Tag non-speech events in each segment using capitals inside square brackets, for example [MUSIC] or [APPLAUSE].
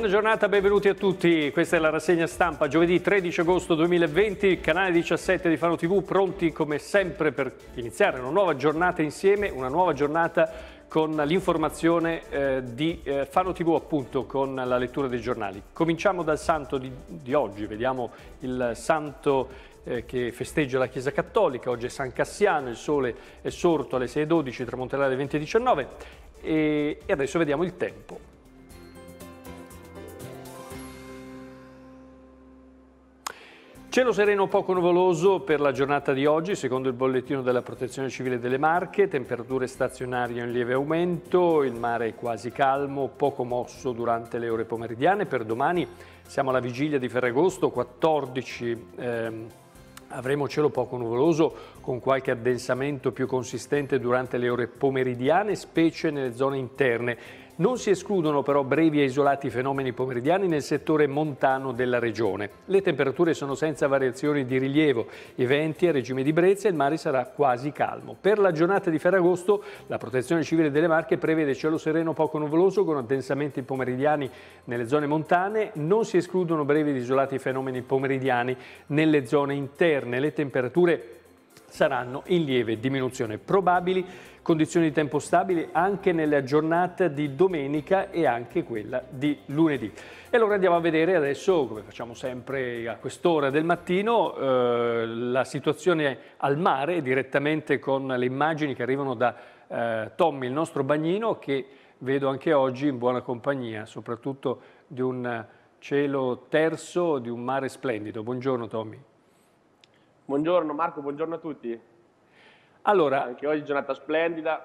Buona giornata, benvenuti a tutti. Questa è la rassegna stampa giovedì 13 agosto 2020, canale 17 di Fano TV, pronti come sempre per iniziare una nuova giornata insieme, una nuova giornata con l'informazione eh, di eh, Fano TV appunto con la lettura dei giornali. Cominciamo dal santo di, di oggi, vediamo il santo eh, che festeggia la Chiesa Cattolica, oggi è San Cassiano, il sole è sorto alle 6.12, tramonterà alle 20.19 e, e adesso vediamo il tempo. Cielo sereno poco nuvoloso per la giornata di oggi, secondo il bollettino della Protezione Civile delle Marche, temperature stazionarie in lieve aumento, il mare è quasi calmo, poco mosso durante le ore pomeridiane. Per domani siamo alla vigilia di Ferragosto, 14 ehm, Avremo cielo poco nuvoloso con qualche addensamento più consistente durante le ore pomeridiane, specie nelle zone interne. Non si escludono però brevi e isolati fenomeni pomeridiani nel settore montano della regione. Le temperature sono senza variazioni di rilievo, i venti a regime di brezza e il mare sarà quasi calmo. Per la giornata di Ferragosto la Protezione Civile delle Marche prevede cielo sereno poco nuvoloso con addensamenti pomeridiani nelle zone montane. Non si escludono brevi ed isolati fenomeni pomeridiani nelle zone interne. Le temperature saranno in lieve diminuzione. Probabili condizioni di tempo stabili anche nella giornata di domenica e anche quella di lunedì. E allora andiamo a vedere adesso, come facciamo sempre a quest'ora del mattino, eh, la situazione al mare direttamente con le immagini che arrivano da eh, Tommy, il nostro bagnino, che vedo anche oggi in buona compagnia, soprattutto di un cielo terzo, di un mare splendido. Buongiorno Tommy. Buongiorno Marco, buongiorno a tutti. Allora, anche oggi giornata splendida.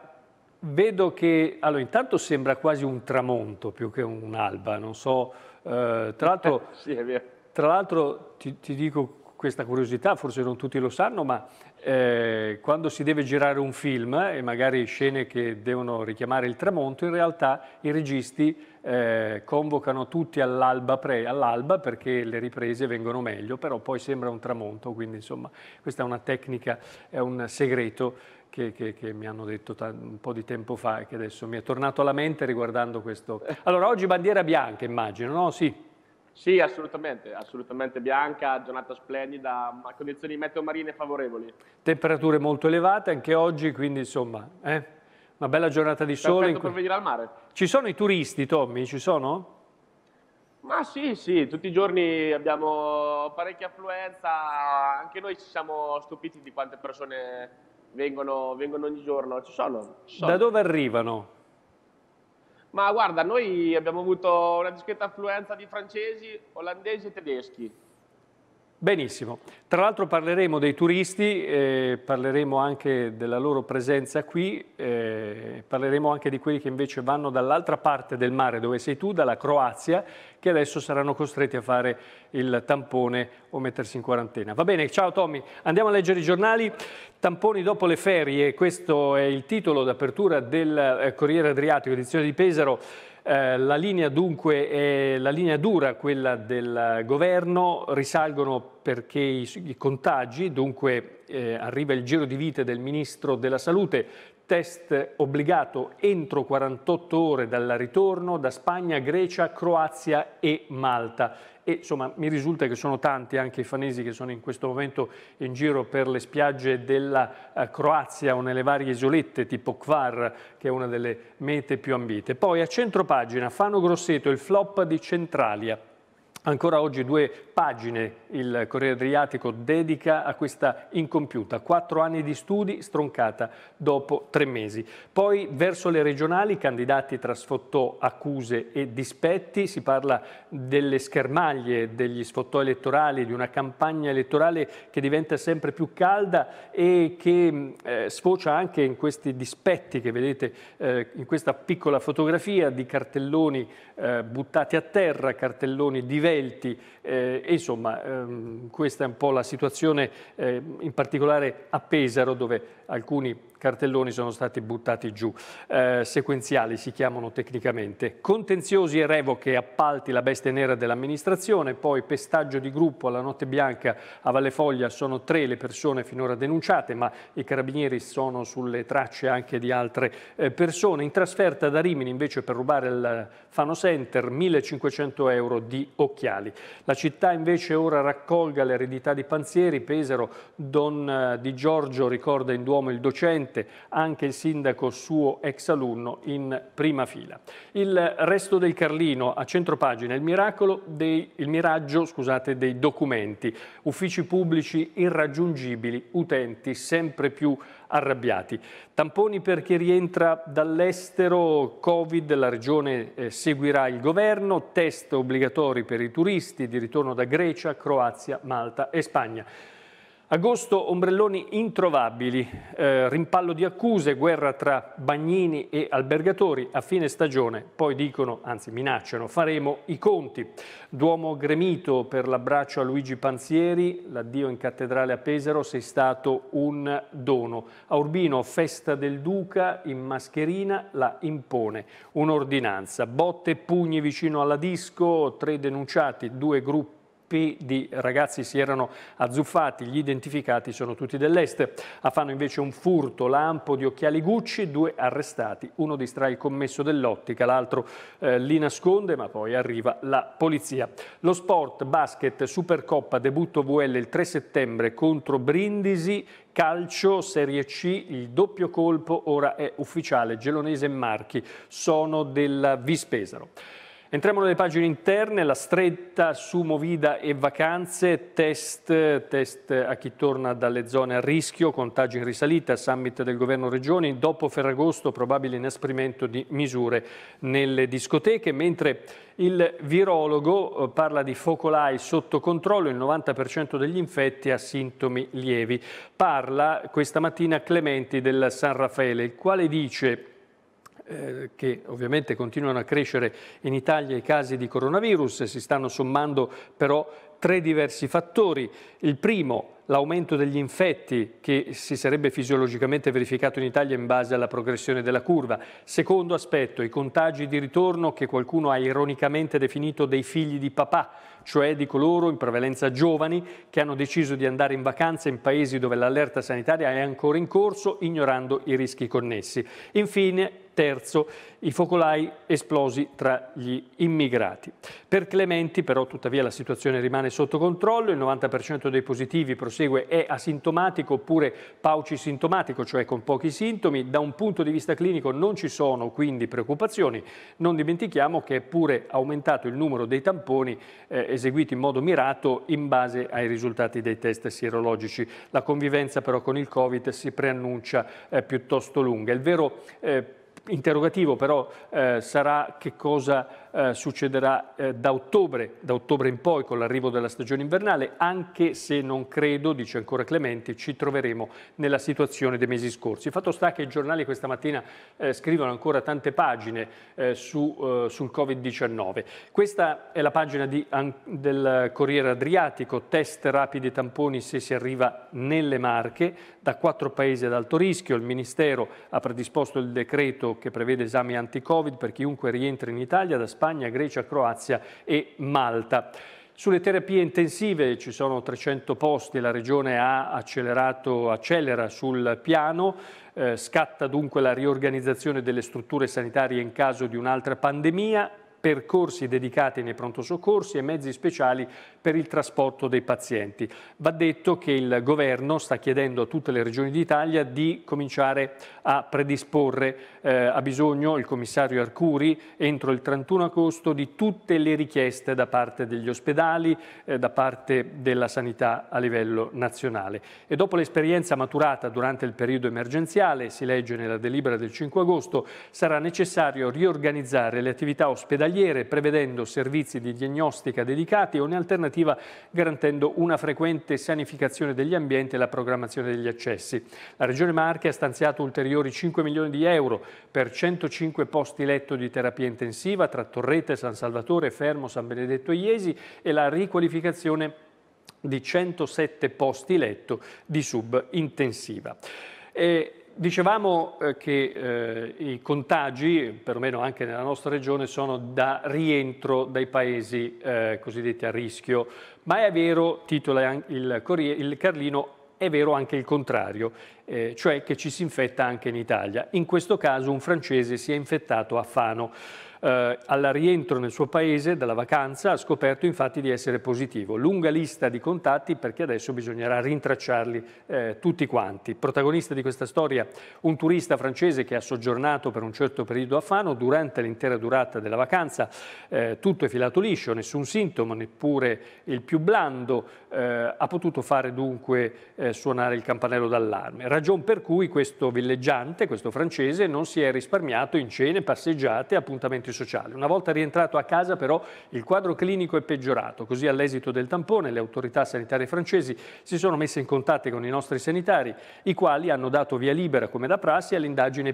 Vedo che, allora intanto sembra quasi un tramonto più che un'alba, non so, eh, tra l'altro... [LAUGHS] sì, è vero. Tra l'altro ti, ti, dico questa curiosità, forse non tutti lo sanno, ma eh, quando si deve girare un film e magari scene che devono richiamare il tramonto, in realtà i registi eh, convocano tutti all'alba, pre, perché le riprese vengono meglio, però poi sembra un tramonto, quindi insomma questa è una tecnica, è un segreto che, che, che mi hanno detto un po' di tempo fa e che adesso mi è tornato alla mente riguardando questo. Allora oggi bandiera bianca immagino, no? Sì. Sì, assolutamente, assolutamente bianca, giornata splendida, condizioni meteo marine favorevoli. Temperature molto elevate anche oggi, quindi insomma, eh? una bella giornata di sole. Perfetto sole. Perfetto per venire al mare. Ci sono i turisti, Tommy? Ci sono? Ma sì, sì, tutti i giorni abbiamo parecchia affluenza, anche noi ci siamo stupiti di quante persone vengono, vengono ogni giorno, ci sono, ci sono. Da dove arrivano? Ma guarda, noi abbiamo avuto una discreta affluenza di francesi, olandesi e tedeschi. Benissimo, tra l'altro parleremo dei turisti, eh, parleremo anche della loro presenza qui, eh, parleremo anche di quelli che invece vanno dall'altra parte del mare dove sei tu, dalla Croazia, che adesso saranno costretti a fare il tampone o mettersi in quarantena. Va bene, ciao Tommy, andiamo a leggere i giornali. Tamponi dopo le ferie, questo è il titolo d'apertura del eh, Corriere Adriatico, edizione di Pesaro. Eh, la linea dunque è la linea dura, quella del governo, risalgono perché i, i contagi, dunque eh, arriva il giro di vite del Ministro della Salute, test obbligato entro 48 ore dal ritorno da Spagna, Grecia, Croazia e Malta. E, insomma, mi risulta che sono tanti anche i fanesi che sono in questo momento in giro per le spiagge della eh, Croazia o nelle varie isolette tipo Kvar, che è una delle mete più ambite. Poi a centro pagina Fano Grosseto, il flop di Centralia. Ancora oggi due pagine il Corriere Adriatico dedica a questa incompiuta, quattro anni di studi stroncata dopo tre mesi. Poi verso le regionali, candidati tra sfottò, accuse e dispetti, si parla delle schermaglie, degli sfottò elettorali, di una campagna elettorale che diventa sempre più calda e che eh, sfocia anche in questi dispetti che vedete eh, in questa piccola fotografia di cartelloni eh, buttati a terra, cartelloni diversi svelti, eh, insomma ehm, questa è un po' la situazione eh, in particolare a Pesaro dove alcuni cartelloni sono stati buttati giù. Eh, sequenziali si chiamano tecnicamente. Contenziosi e revoche, appalti, la bestia nera dell'amministrazione, poi pestaggio di gruppo alla Notte Bianca a Valle Foglia sono tre le persone finora denunciate, ma i carabinieri sono sulle tracce anche di altre eh, persone. In trasferta da Rimini invece per rubare il Fano Center 1500 euro di occhiali. La città invece ora raccolga l'eredità di Panzieri, Pesaro, Don eh, Di Giorgio ricorda in Duomo il docente 2007, anche il sindaco suo ex alunno in prima fila. Il resto del Carlino a centropagina, il, miracolo dei, il miraggio scusate, dei documenti, uffici pubblici irraggiungibili, utenti sempre più arrabbiati. Tamponi per chi rientra dall'estero, Covid, la regione eh, seguirà il governo, test obbligatori per i turisti di ritorno da Grecia, Croazia, Malta e Spagna. Agosto, ombrelloni introvabili, eh, rimpallo di accuse, guerra tra bagnini e albergatori. A fine stagione poi dicono, anzi minacciano, faremo i conti. Duomo gremito per l'abbraccio a Luigi Panzieri, l'addio in cattedrale a Pesaro, sei stato un dono. A Urbino, festa del Duca, in mascherina, la impone un'ordinanza. Botte e pugni vicino alla disco, tre denunciati, due gruppi di ragazzi si erano azzuffati, gli identificati sono tutti dell'est. A Fano invece un furto, lampo di occhiali Gucci, due arrestati, uno distrae il commesso dell'ottica, l'altro eh, li nasconde ma poi arriva la polizia. Lo sport, basket, Supercoppa, debutto VL il 3 settembre contro Brindisi, calcio, Serie C, il doppio colpo ora è ufficiale, Gelonese e Marchi sono della Vispesaro. Entriamo nelle pagine interne, la stretta su Movida e vacanze, test, test a chi torna dalle zone a rischio, contagi in risalita, summit del governo regioni, dopo Ferragosto probabile inasprimento di misure nelle discoteche, mentre il virologo eh, parla di focolai sotto controllo, il 90% degli infetti ha sintomi lievi. Parla questa mattina Clementi del San Raffaele, il quale dice eh, che ovviamente continuano a crescere in Italia i casi di coronavirus, si stanno sommando però tre diversi fattori. Il primo, l'aumento degli infetti che si sarebbe fisiologicamente verificato in Italia in base alla progressione della curva. Secondo aspetto, i contagi di ritorno che qualcuno ha ironicamente definito dei figli di papà, cioè di coloro, in prevalenza giovani, che hanno deciso di andare in vacanza in paesi dove l'allerta sanitaria è ancora in corso, ignorando i rischi connessi. Infine, terzo i focolai esplosi tra gli immigrati. Per Clementi però tuttavia la situazione rimane sotto controllo, il 90% dei positivi prosegue è asintomatico oppure paucisintomatico, cioè con pochi sintomi, da un punto di vista clinico non ci sono quindi preoccupazioni, non dimentichiamo che è pure aumentato il numero dei tamponi eh, eseguiti in modo mirato in base ai risultati dei test sierologici. La convivenza però con il Covid si preannuncia eh, piuttosto lunga. Il vero eh, interrogativo però eh, sarà che cosa eh, succederà eh, da, ottobre, da ottobre in poi con l'arrivo della stagione invernale, anche se non credo, dice ancora Clementi, ci troveremo nella situazione dei mesi scorsi. Fatto sta che i giornali questa mattina eh, scrivono ancora tante pagine eh, su, eh, sul Covid-19. Questa è la pagina di, an, del Corriere Adriatico, test rapidi e tamponi se si arriva nelle Marche, da quattro paesi ad alto rischio, il Ministero ha predisposto il decreto che prevede esami anti-Covid per chiunque rientri in Italia da Spagna Spagna, Grecia, Croazia e Malta. Sulle terapie intensive ci sono 300 posti, la Regione ha accelerato, accelera sul piano, eh, scatta dunque la riorganizzazione delle strutture sanitarie in caso di un'altra pandemia, percorsi dedicati nei pronto soccorsi e mezzi speciali per il trasporto dei pazienti. Va detto che il governo sta chiedendo a tutte le regioni d'Italia di cominciare a predisporre eh, a bisogno il commissario Arcuri entro il 31 agosto di tutte le richieste da parte degli ospedali, eh, da parte della sanità a livello nazionale. E dopo l'esperienza maturata durante il periodo emergenziale, si legge nella delibera del 5 agosto, sarà necessario riorganizzare le attività ospedaliere prevedendo servizi di diagnostica dedicati o in alternativa amministrativa garantendo una frequente sanificazione degli ambienti e la programmazione degli accessi. La Regione Marche ha stanziato ulteriori 5 milioni di euro per 105 posti letto di terapia intensiva tra Torrete, San Salvatore, Fermo, San Benedetto e Iesi e la riqualificazione di 107 posti letto di subintensiva. E Dicevamo eh, che eh, i contagi, perlomeno anche nella nostra regione, sono da rientro dai paesi eh, cosiddetti a rischio, ma è vero, titola il, Corriere, il Carlino, è vero anche il contrario eh, cioè che ci si infetta anche in Italia. In questo caso un francese si è infettato a Fano. Eh, al rientro nel suo paese dalla vacanza ha scoperto infatti di essere positivo. Lunga lista di contatti perché adesso bisognerà rintracciarli eh, tutti quanti. Protagonista di questa storia un turista francese che ha soggiornato per un certo periodo a Fano durante l'intera durata della vacanza. Eh, tutto è filato liscio, nessun sintomo, neppure il più blando. Eh, ha potuto fare dunque eh, suonare il campanello d'allarme ragion per cui questo villeggiante, questo francese, non si è risparmiato in cene, passeggiate, e appuntamenti sociali. Una volta rientrato a casa però il quadro clinico è peggiorato, così all'esito del tampone le autorità sanitarie francesi si sono messe in contatto con i nostri sanitari, i quali hanno dato via libera, come da prassi, all'indagine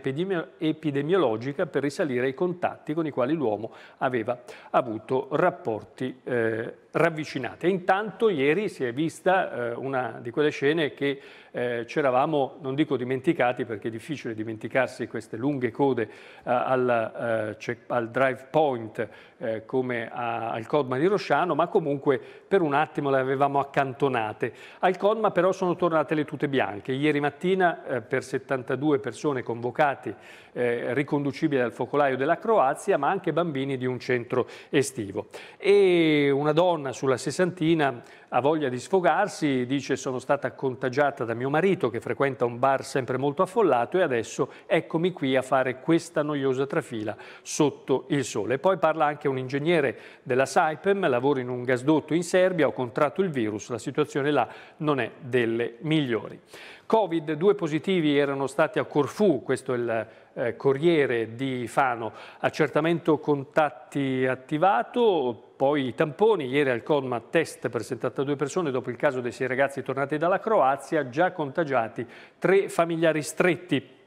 epidemiologica per risalire ai contatti con i quali l'uomo aveva avuto rapporti eh, ravvicinate. Intanto ieri si è vista eh, una di quelle scene che eh, c'eravamo, non dico dimenticati perché è difficile dimenticarsi queste lunghe code eh, al, eh, al, drive point eh, come a, al Codma di Rosciano, ma comunque per un attimo le avevamo accantonate. Al Conma però sono tornate le tute bianche. Ieri mattina eh, per 72 persone convocate eh, riconducibili al focolaio della Croazia, ma anche bambini di un centro estivo. E una donna sulla sessantina ha voglia di sfogarsi, dice sono stata contagiata da mio marito che frequenta un bar sempre molto affollato e adesso eccomi qui a fare questa noiosa trafila sotto il sole. Poi parla anche un ingegnere della Saipem, lavora in un gasdotto in Serbia, Serbia, ho contratto il virus, la situazione là non è delle migliori. Covid, due positivi erano stati a Corfù, questo è il eh, Corriere di Fano, accertamento contatti attivato, poi i tamponi, ieri al Conma test per 72 persone dopo il caso dei sei ragazzi tornati dalla Croazia, già contagiati, tre familiari stretti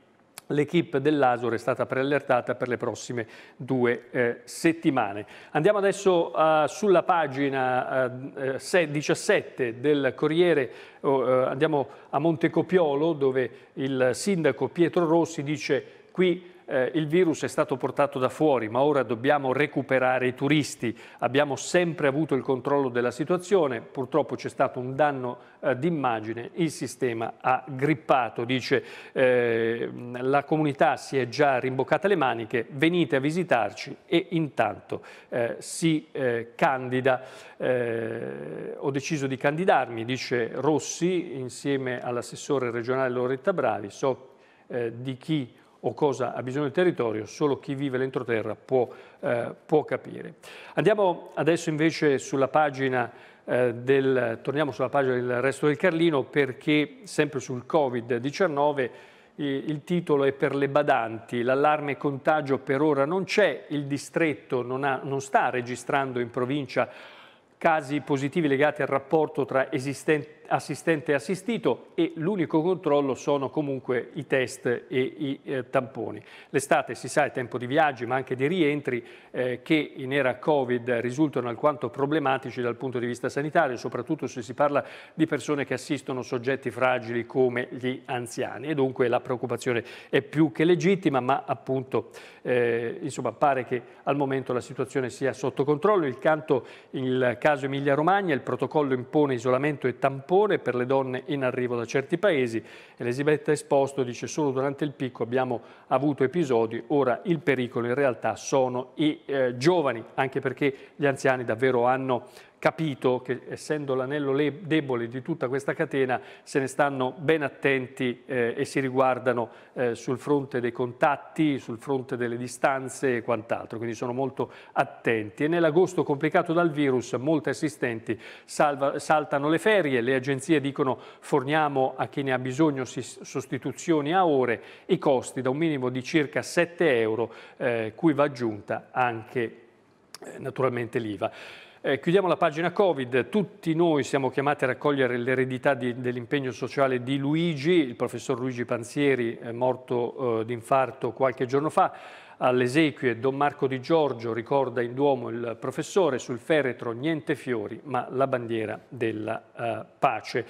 L'equipe dell'Asor è stata preallertata per le prossime due eh, settimane. Andiamo adesso uh, sulla pagina uh, eh, 17 eh, del Corriere, uh, andiamo a Montecopiolo dove il sindaco Pietro Rossi dice qui eh, il virus è stato portato da fuori, ma ora dobbiamo recuperare i turisti. Abbiamo sempre avuto il controllo della situazione, purtroppo c'è stato un danno eh, d'immagine, il sistema ha grippato, dice eh, la comunità si è già rimboccata le maniche, venite a visitarci e intanto eh, si eh, candida, eh, ho deciso di candidarmi, dice Rossi insieme all'assessore regionale Loretta Bravi, so di chi o cosa ha bisogno il territorio, solo chi vive l'entroterra può, eh, può capire. Andiamo adesso invece sulla pagina eh, del, torniamo sulla pagina del resto del Carlino perché sempre sul Covid-19 il titolo è per le badanti, l'allarme contagio per ora non c'è, il distretto non, ha, non sta registrando in provincia casi positivi legati al rapporto tra esistenti assistente assistito e l'unico controllo sono comunque i test e i eh, tamponi. L'estate si sa è tempo di viaggi ma anche di rientri eh, che in era Covid risultano alquanto problematici dal punto di vista sanitario, soprattutto se si parla di persone che assistono soggetti fragili come gli anziani e dunque la preoccupazione è più che legittima ma appunto eh, insomma, pare che al momento la situazione sia sotto controllo. Il, canto, il caso Emilia Romagna, il protocollo impone isolamento e tamponi Giappone per le donne in arrivo da certi paesi. Elisabetta Esposto dice solo durante il picco abbiamo avuto episodi, ora il pericolo in realtà sono i eh, giovani, anche perché gli anziani davvero hanno capito che essendo l'anello debole di tutta questa catena se ne stanno ben attenti eh, e si riguardano eh, sul fronte dei contatti, sul fronte delle distanze e quant'altro, quindi sono molto attenti. E nell'agosto complicato dal virus molti assistenti salva, saltano le ferie, le agenzie dicono forniamo a chi ne ha bisogno sostituzioni a ore, i costi da un minimo di circa 7 euro, eh, cui va aggiunta anche eh, naturalmente l'IVA. Eh, chiudiamo la pagina Covid, tutti noi siamo chiamati a raccogliere l'eredità dell'impegno sociale di Luigi, il professor Luigi Panzieri, morto eh, di infarto qualche giorno fa, All'esequie Don Marco Di Giorgio ricorda in Duomo il professore sul feretro niente fiori ma la bandiera della eh, pace.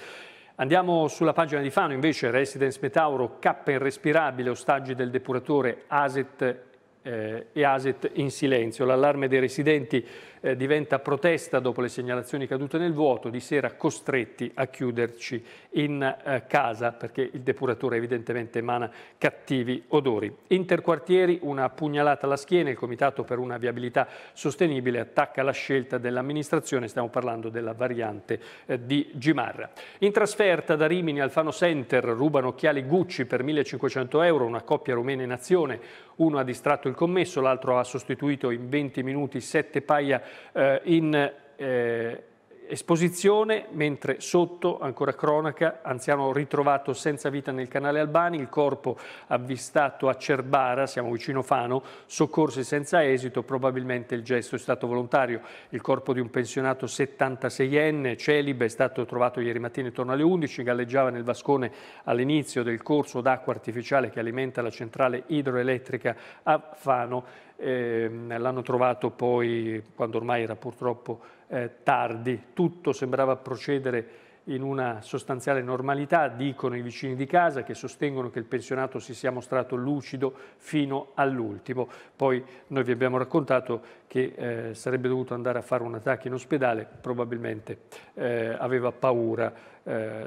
Andiamo sulla pagina di Fano invece, Residence Metauro, cappa irrespirabile, ostaggi del depuratore Aset eh, e Aset in silenzio. L'allarme dei residenti eh, diventa protesta dopo le segnalazioni cadute nel vuoto, di sera costretti a chiuderci in eh, casa perché il depuratore evidentemente emana cattivi odori. Interquartieri, una pugnalata alla schiena, il Comitato per una viabilità sostenibile attacca la scelta dell'amministrazione, stiamo parlando della variante eh, di Gimarra. In trasferta da Rimini al Fano Center rubano occhiali Gucci per 1500 euro, una coppia rumena in azione, uno ha distratto il commesso, l'altro ha sostituito in 20 minuti sette paia eh, in eh, esposizione, mentre sotto, ancora cronaca, anziano ritrovato senza vita nel canale Albani, il corpo avvistato a Cerbara, siamo vicino Fano, soccorsi senza esito, probabilmente il gesto è stato volontario. Il corpo di un pensionato 76enne, celibe, è stato trovato ieri mattina intorno alle 11, galleggiava nel vascone all'inizio del corso d'acqua artificiale che alimenta la centrale idroelettrica a Fano. Eh, L'hanno trovato poi, quando ormai era purtroppo eh, tardi. Tutto sembrava procedere in una sostanziale normalità, dicono i vicini di casa che sostengono che il pensionato si sia mostrato lucido fino all'ultimo. Poi noi vi abbiamo raccontato che eh, sarebbe dovuto andare a fare un attacco in ospedale, probabilmente eh, aveva paura eh,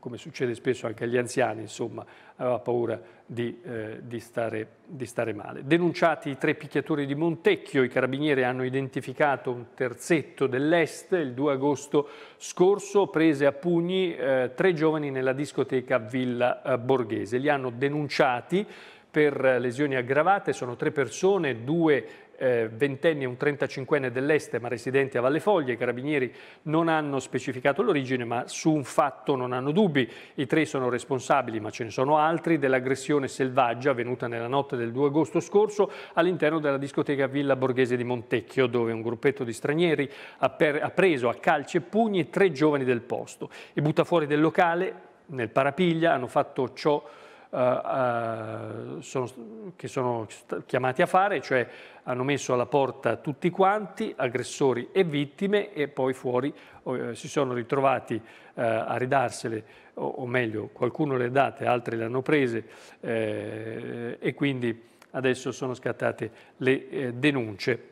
come succede spesso anche agli anziani, insomma, aveva paura di, eh, di, stare, di stare male. Denunciati i tre picchiatori di Montecchio, i carabinieri hanno identificato un terzetto dell'Est il 2 agosto scorso, prese a pugni eh, tre giovani nella discoteca Villa eh, Borghese. Li hanno denunciati per eh, lesioni aggravate, sono tre persone, due eh, ventenne e un 35enne dell'Est ma residenti a Valle Foglie. I carabinieri non hanno specificato l'origine ma su un fatto non hanno dubbi. I tre sono responsabili, ma ce ne sono altri, dell'aggressione selvaggia avvenuta nella notte del 2 agosto scorso all'interno della discoteca Villa Borghese di Montecchio dove un gruppetto di stranieri ha, per, ha preso a calci e pugni tre giovani del posto. I buttafuori del locale nel parapiglia hanno fatto ciò eh, eh, sono, che sono chiamati a fare, cioè hanno messo alla porta tutti quanti, aggressori e vittime, e poi fuori eh, si sono ritrovati eh, a ridarsele, o, o, meglio, qualcuno le ha date, altri le hanno prese, eh, e quindi adesso sono scattate le eh, denunce.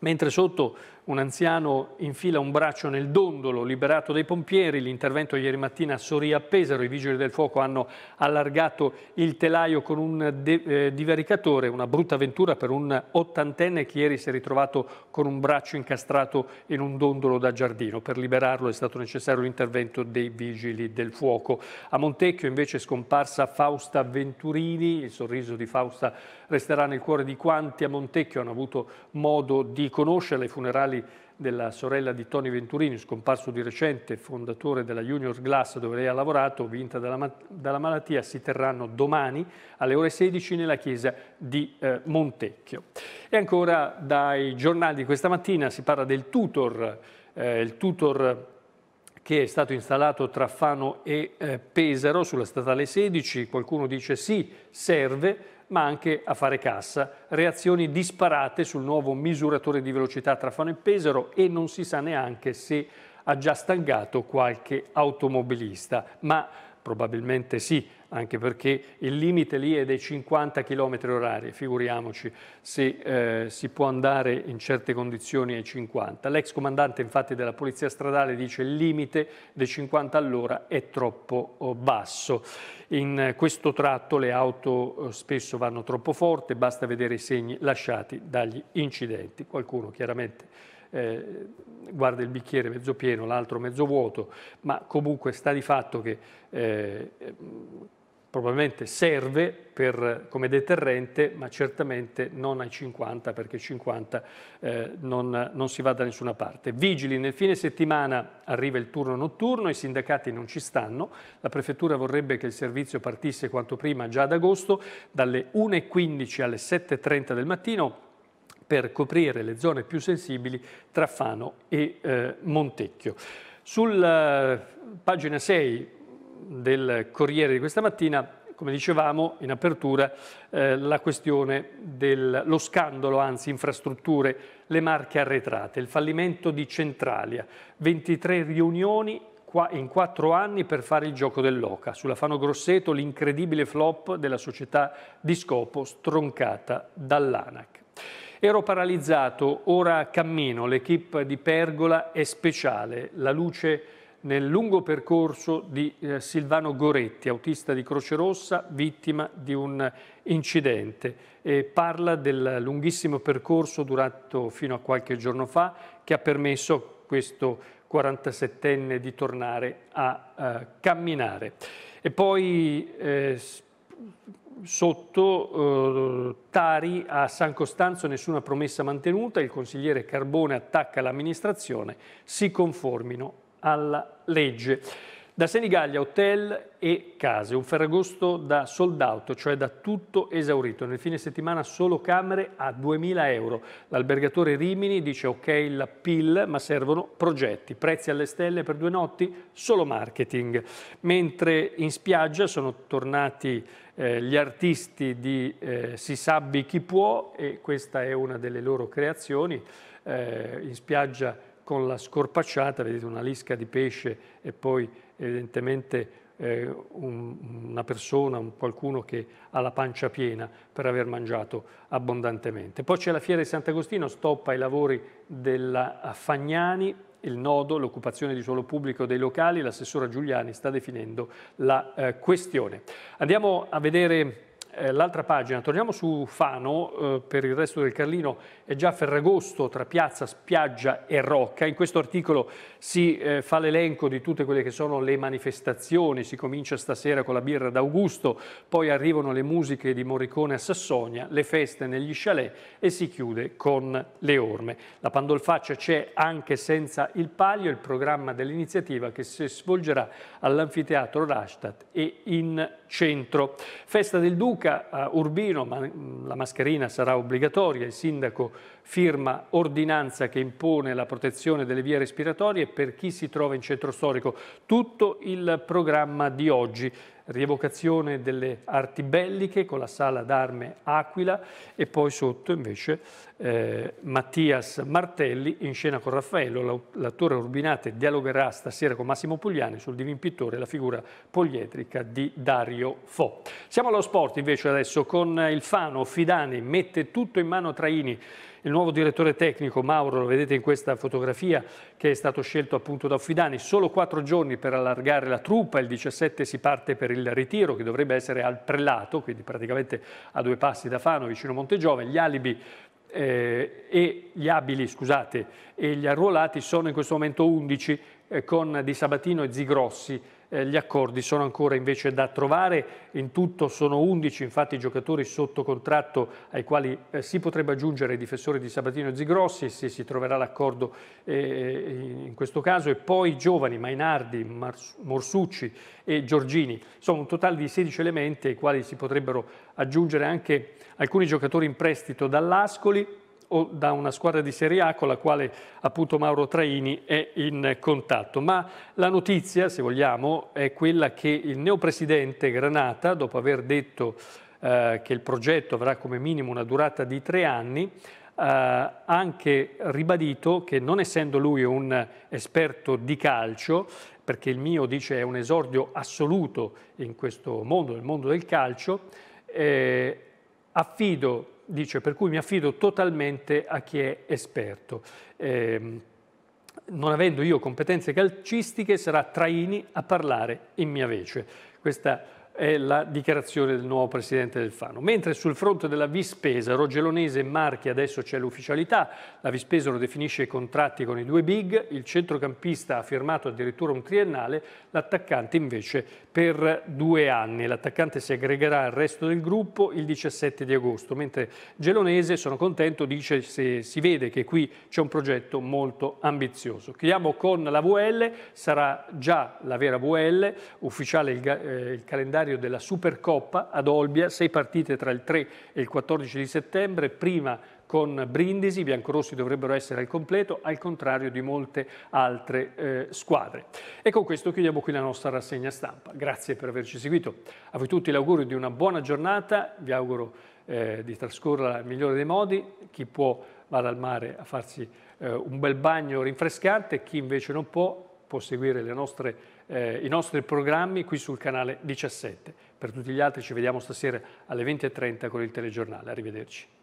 Mentre sotto un anziano infila un braccio nel dondolo, liberato dai pompieri. L'intervento ieri mattina a Soria a Pesaro. I vigili del fuoco hanno allargato il telaio con un eh, divaricatore. Una brutta avventura per un ottantenne che ieri si è ritrovato con un braccio incastrato in un dondolo da giardino. Per liberarlo è stato necessario l'intervento dei vigili del fuoco. A Montecchio invece è scomparsa Fausta Venturini. Il sorriso di Fausta resterà nel cuore di quanti a Montecchio hanno avuto modo di conoscerla. I funerali iniziali della sorella di Tony Venturini, scomparso di recente, fondatore della Junior Glass dove lei ha lavorato, vinta dalla, dalla malattia, si terranno domani alle ore 16 nella chiesa di eh, Montecchio. E ancora dai giornali di questa mattina si parla del tutor, eh, il tutor che è stato installato tra Fano e eh, Pesaro sulla statale 16, qualcuno dice sì, serve, ma anche a fare cassa. Reazioni disparate sul nuovo misuratore di velocità tra Fano e Pesaro e non si sa neanche se ha già stangato qualche automobilista. Ma Probabilmente sì, anche perché il limite lì è dei 50 km orari, figuriamoci se eh, si può andare in certe condizioni ai 50. L'ex comandante infatti della Polizia Stradale dice che il limite dei 50 all'ora è troppo eh, basso. In questo tratto le auto eh, spesso vanno troppo forte, basta vedere i segni lasciati dagli incidenti. Qualcuno chiaramente eh, guarda il bicchiere mezzo pieno, l'altro mezzo vuoto, ma comunque sta di fatto che eh, probabilmente serve per, come deterrente, ma certamente non ai 50 perché 50 eh, non, non, si va da nessuna parte. Vigili, nel fine settimana arriva il turno notturno, i sindacati non ci stanno, la prefettura vorrebbe che il servizio partisse quanto prima già ad agosto, dalle 1.15 alle 7.30 del mattino, per coprire le zone più sensibili tra Fano e eh, Montecchio. Sulla eh, pagina 6 del Corriere di questa mattina come dicevamo in apertura, eh, la questione dello scandalo, anzi infrastrutture, le marche arretrate, il fallimento di Centralia, 23 riunioni in quattro anni per fare il gioco dell'Oca. Sulla Fano Grosseto l'incredibile flop della società di scopo stroncata dall'ANAC. Ero paralizzato, ora cammino, l'equipe di Pergola è speciale, la luce nel lungo percorso di eh, Silvano Goretti, autista di Croce Rossa, vittima di un incidente. E parla del lunghissimo percorso durato fino a qualche giorno fa che ha permesso a questo 47enne di tornare a eh, camminare. E poi eh, sotto eh, Tari a San Costanzo nessuna promessa mantenuta, il consigliere Carbone attacca l'amministrazione, si conformino alla legge. Da Senigallia hotel e case, un ferragosto da sold out, cioè da tutto esaurito. Nel fine settimana solo camere a 2.000 euro. L'albergatore Rimini dice ok la pill, ma servono progetti. Prezzi alle stelle per due notti, solo marketing. Mentre in spiaggia sono tornati eh, gli artisti di eh, Si sabbi chi può e questa è una delle loro creazioni. Eh, in spiaggia con la scorpacciata, vedete una lisca di pesce e poi evidentemente eh, un, una persona, un, qualcuno che ha la pancia piena per aver mangiato abbondantemente. Poi c'è la fiera di Sant'Agostino, stoppa i lavori della Fagnani, il nodo, l'occupazione di suolo pubblico dei locali, l'assessora Giuliani sta definendo la eh, questione. Andiamo a vedere eh, l'altra pagina, torniamo su Fano, eh, per il resto del Carlino è già Ferragosto tra piazza, spiaggia e rocca. In questo articolo si eh, fa l'elenco di tutte quelle che sono le manifestazioni, si comincia stasera con la birra d'Augusto, poi arrivano le musiche di Morricone a Sassonia, le feste negli chalet e si chiude con le orme. La pandolfaccia c'è anche senza il palio, il programma dell'iniziativa che si svolgerà all'anfiteatro Rastatt e in centro. Festa del Duca Luca Urbino, ma la mascherina sarà obbligatoria, il sindaco firma ordinanza che impone la protezione delle vie respiratorie per chi si trova in centro storico. Tutto il programma di oggi rievocazione delle arti belliche con la sala d'arme Aquila e poi sotto invece eh, Mattias Martelli in scena con Raffaello, l'attore Urbinate dialogherà stasera con Massimo Pugliani sul divin pittore e la figura poliedrica di Dario Fo. Siamo allo sport invece adesso con il Fano, Fidani mette tutto in mano Traini il nuovo direttore tecnico Mauro, lo vedete in questa fotografia, che è stato scelto appunto da Uffidani, solo quattro giorni per allargare la truppa, il 17 si parte per il ritiro che dovrebbe essere al Prelato, quindi praticamente a due passi da Fano, vicino Montegiove, gli alibi eh, e gli abili scusate, e gli arruolati sono in questo momento 11 eh, con Di Sabatino e Zigrossi eh, gli accordi sono ancora invece da trovare, in tutto sono 11 infatti i giocatori sotto contratto ai quali eh, si potrebbe aggiungere i difensori di Sabatino e Zigrossi se si troverà l'accordo in questo caso e poi i giovani Mainardi, Morsucci e Giorgini, sono un totale di 16 elementi ai quali si potrebbero aggiungere anche alcuni giocatori in prestito dall'Ascoli o da una squadra di Serie A con la quale appunto Mauro Traini è in contatto. Ma la notizia, se vogliamo, è quella che il neopresidente Granata, dopo aver detto eh, che il progetto avrà come minimo una durata di tre anni, eh, ha uh, anche ribadito che non essendo lui un esperto di calcio, perché il mio dice è un esordio assoluto in questo mondo, nel mondo del calcio, eh, affido dice per cui mi affido totalmente a chi è esperto. Eh, non avendo io competenze calcistiche sarà Traini a parlare in mia vece. Questa è è la dichiarazione del nuovo presidente del Fano. Mentre sul fronte della Vispesa, Rogelonese e Marchi adesso c'è l'ufficialità, la Vispesa lo definisce i contratti con i due big, il centrocampista ha firmato addirittura un triennale, l'attaccante invece per due anni. L'attaccante si aggregherà al resto del gruppo il 17 di agosto, mentre Gelonese, sono contento, dice se si vede che qui c'è un progetto molto ambizioso. Chiudiamo con la VL, sarà già la vera VL, ufficiale il, eh, il calendario calendario della Supercoppa ad Olbia, sei partite tra il 3 e il 14 di settembre, prima con Brindisi, i biancorossi dovrebbero essere al completo, al contrario di molte altre eh, squadre. E con questo chiudiamo qui la nostra rassegna stampa. Grazie per averci seguito. A voi tutti l'augurio di una buona giornata, vi auguro eh, di trascorrerla nel migliore dei modi, chi può vada al mare a farsi eh, un bel bagno rinfrescante, chi invece non può può seguire le nostre eh, i nostri programmi qui sul canale 17. Per tutti gli altri ci vediamo stasera alle 20.30 con il telegiornale. Arrivederci.